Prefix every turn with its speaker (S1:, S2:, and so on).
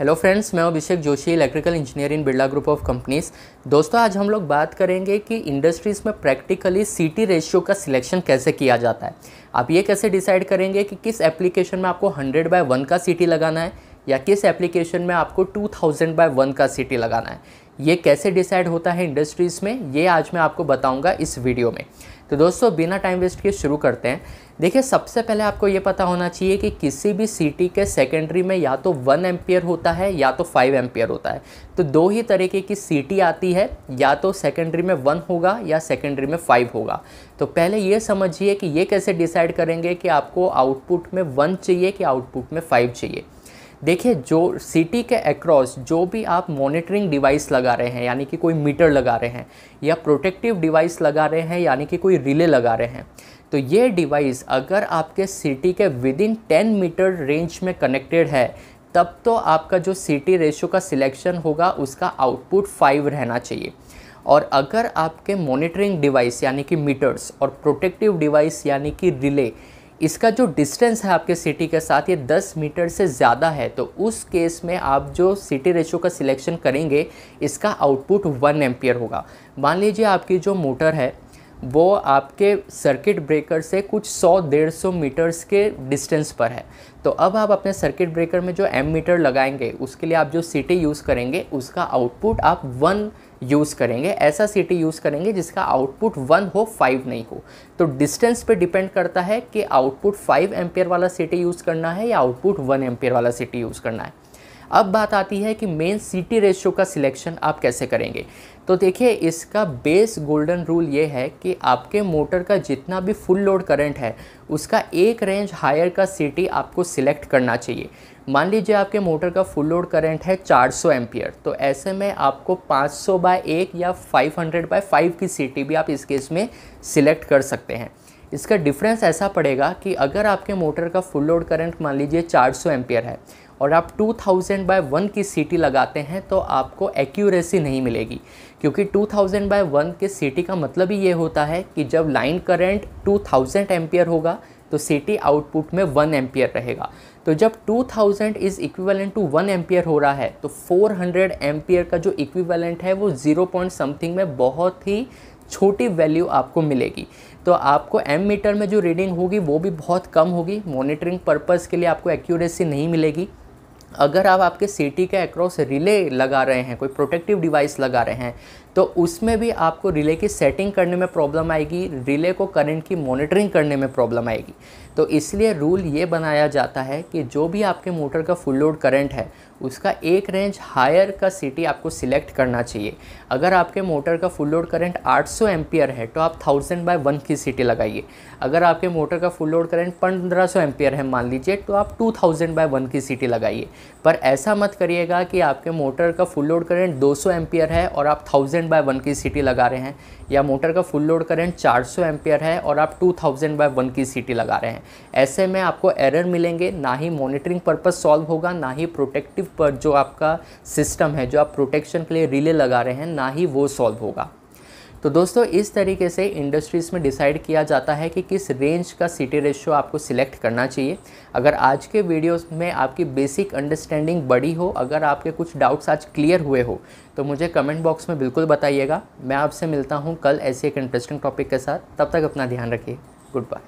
S1: hello friends मैं Abhishek Joshi electrical engineer in Birla group of companies दोस्तों आज हम लोग बात करेंगे कि इंडस्ट्रीज़ में प्रैक्टिकली सीटी रेशियो का सिलेक्शन कैसे किया जाता है आप ये कैसे डिसाइड करेंगे कि किस एप्लीकेशन में आपको 100 बाय 1 का सीटी लगाना है या किस एप्लीकेशन में आपको 2000 थाउजेंड बाय वन का सिटी लगाना है ये कैसे डिसाइड होता है इंडस्ट्रीज़ में ये आज मैं आपको बताऊंगा इस वीडियो में तो दोस्तों बिना टाइम वेस्ट किए शुरू करते हैं देखिए सबसे पहले आपको ये पता होना चाहिए कि किसी भी सिटी के सेकेंडरी में या तो वन एम्पियर होता है या तो फाइव एम्पियर होता है तो दो ही तरीके की सिटी आती है या तो सेकेंडरी में वन होगा या सेकेंडरी में फाइव होगा तो पहले ये समझिए कि ये कैसे डिसाइड करेंगे कि आपको आउटपुट में वन चाहिए कि आउटपुट में फाइव चाहिए देखिए जो सिटी के अक्रॉस जो भी आप मॉनिटरिंग डिवाइस लगा रहे हैं यानी कि कोई मीटर लगा रहे हैं या प्रोटेक्टिव डिवाइस लगा रहे हैं यानी कि कोई रिले लगा रहे हैं तो ये डिवाइस अगर आपके सिटी के within ten metre range में कनेक्टेड है तब तो आपका जो सिटी रेशो का सिलेक्शन होगा उसका आउटपुट फाइव रहना चाहिए और अगर आपके मॉनिटरिंग डिवाइस यानी कि मीटर्स और प्रोटेक्टिव डिवाइस यानी कि रिले इसका जो डिस्टेंस है आपके सिटी के साथ ये 10 मीटर से ज़्यादा है तो उस केस में आप जो सिटी रेशो का सिलेक्शन करेंगे इसका आउटपुट वन एम्पियर होगा मान लीजिए आपकी जो मोटर है वो आपके सर्किट ब्रेकर से कुछ 100 डेढ़ सौ मीटर्स के डिस्टेंस पर है तो अब आप अपने सर्किट ब्रेकर में जो एम मीटर लगाएंगे उसके लिए आप जो सिटी यूज़ करेंगे उसका आउटपुट आप वन यूज़ करेंगे ऐसा सिटी यूज़ करेंगे जिसका आउटपुट वन हो फाइव नहीं हो तो डिस्टेंस पे डिपेंड करता है कि आउटपुट फाइव एम्पियर वाला सिटी यूज़ करना है या आउटपुट वन एम्पियर वाला सिटी यूज़ करना है अब बात आती है कि मेन सिटी रेशियो का सिलेक्शन आप कैसे करेंगे तो देखिए इसका बेस गोल्डन रूल ये है कि आपके मोटर का जितना भी फुल लोड करंट है उसका एक रेंज हायर का सिटी आपको सिलेक्ट करना चाहिए मान लीजिए आपके मोटर का फुल लोड करंट है 400 सौ एम्पियर तो ऐसे में आपको 500 सौ बाय एक या 500 बाय फाइव की सिटी भी आप इस केस में सिलेक्ट कर सकते हैं इसका डिफरेंस ऐसा पड़ेगा कि अगर आपके मोटर का फुल लोड करंट मान लीजिए 400 सौ एम्पियर है और आप 2000 थाउजेंड बाय वन की सीटी लगाते हैं तो आपको एक्यूरेसी नहीं मिलेगी क्योंकि 2000 थाउजेंड बाय वन के सीटी का मतलब ही ये होता है कि जब लाइन करंट 2000 थाउजेंड एम्पियर होगा तो सीटी आउटपुट में वन एम्पियर रहेगा तो जब 2000 thousand is equivalent to one ampere हो रहा है तो 400 हंड्रेड का जो इक्विवेलेंट है वो ज़ीरो पॉइंट समथिंग में बहुत ही छोटी वैल्यू आपको मिलेगी तो आपको एम मीटर में जो रीडिंग होगी वो भी बहुत कम होगी मॉनिटरिंग पर्पज़ के लिए आपको एक्यूरेसी नहीं मिलेगी अगर आप आपके सिटी के अक्रॉस रिले लगा रहे हैं कोई प्रोटेक्टिव डिवाइस लगा रहे हैं तो उसमें भी आपको रिले की सेटिंग करने में प्रॉब्लम आएगी रिले को करंट की मॉनिटरिंग करने में प्रॉब्लम आएगी तो इसलिए रूल ये बनाया जाता है कि जो भी आपके मोटर का फुल लोड करंट है उसका एक रेंज हायर का सिटी आपको सिलेक्ट करना चाहिए अगर आपके मोटर का फुल लोड करंट 800 सौ एम्पियर है तो आप 1000 बाय वन की सिटी लगाइए अगर आपके मोटर का फुल लोड करंट 1500 सौ एम्पियर है मान लीजिए तो आप 2000 बाय वन की सिटी लगाइए पर ऐसा मत करिएगा कि आपके मोटर का फुल लोड करंट दो सौ एम्पियर है और आप थाउजेंड 1000 बाय वन की सीटी लगा रहे हैं या मोटर का फुल लोड करंट 400 सौ है और आप 2000 बाय वन की सीटी लगा रहे हैं ऐसे में आपको एरर मिलेंगे ना ही मॉनिटरिंग पर्पस सॉल्व होगा ना ही प्रोटेक्टिव पर जो आपका सिस्टम है जो आप प्रोटेक्शन के लिए रिले लगा रहे हैं ना ही वो सॉल्व होगा तो दोस्तों इस तरीके से इंडस्ट्रीज़ में डिसाइड किया जाता है कि किस रेंज का सिटी रेशियो आपको सिलेक्ट करना चाहिए अगर आज के वीडियोस में आपकी बेसिक अंडरस्टैंडिंग बड़ी हो अगर आपके कुछ डाउट्स आज क्लियर हुए हो तो मुझे कमेंट बॉक्स में बिल्कुल बताइएगा मैं आपसे मिलता हूँ कल ऐसे एक इंटरेस्टिंग टॉपिक के साथ तब तक अपना ध्यान रखिए गुड बाय